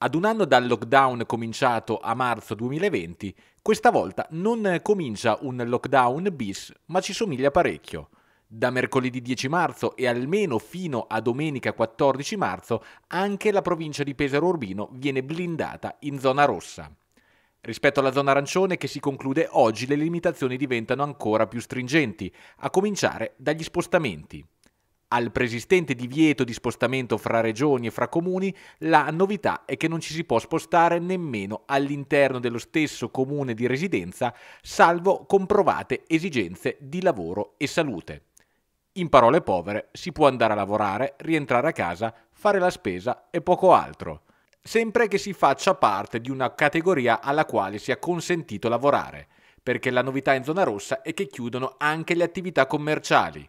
Ad un anno dal lockdown cominciato a marzo 2020, questa volta non comincia un lockdown bis, ma ci somiglia parecchio. Da mercoledì 10 marzo e almeno fino a domenica 14 marzo anche la provincia di Pesaro Urbino viene blindata in zona rossa. Rispetto alla zona arancione che si conclude oggi le limitazioni diventano ancora più stringenti, a cominciare dagli spostamenti. Al preesistente divieto di spostamento fra regioni e fra comuni, la novità è che non ci si può spostare nemmeno all'interno dello stesso comune di residenza, salvo comprovate esigenze di lavoro e salute. In parole povere, si può andare a lavorare, rientrare a casa, fare la spesa e poco altro, sempre che si faccia parte di una categoria alla quale sia consentito lavorare, perché la novità in zona rossa è che chiudono anche le attività commerciali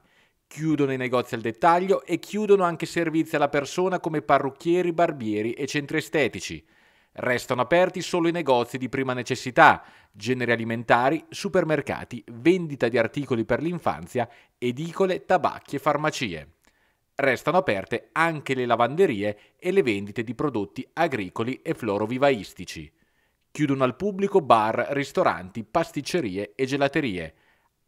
Chiudono i negozi al dettaglio e chiudono anche servizi alla persona come parrucchieri, barbieri e centri estetici. Restano aperti solo i negozi di prima necessità, generi alimentari, supermercati, vendita di articoli per l'infanzia, edicole, tabacchi e farmacie. Restano aperte anche le lavanderie e le vendite di prodotti agricoli e florovivaistici. Chiudono al pubblico bar, ristoranti, pasticcerie e gelaterie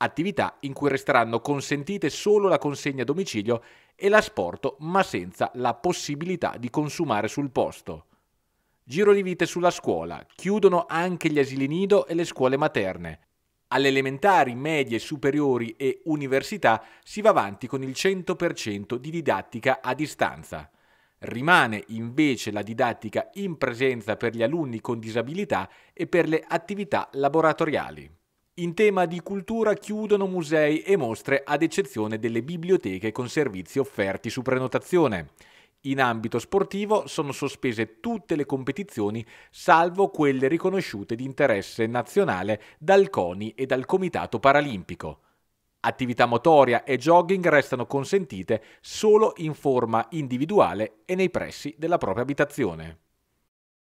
attività in cui resteranno consentite solo la consegna a domicilio e l'asporto, ma senza la possibilità di consumare sul posto. Giro di vite sulla scuola, chiudono anche gli asili nido e le scuole materne. Alle elementari, medie, superiori e università si va avanti con il 100% di didattica a distanza. Rimane invece la didattica in presenza per gli alunni con disabilità e per le attività laboratoriali. In tema di cultura chiudono musei e mostre ad eccezione delle biblioteche con servizi offerti su prenotazione. In ambito sportivo sono sospese tutte le competizioni salvo quelle riconosciute di interesse nazionale dal CONI e dal Comitato Paralimpico. Attività motoria e jogging restano consentite solo in forma individuale e nei pressi della propria abitazione.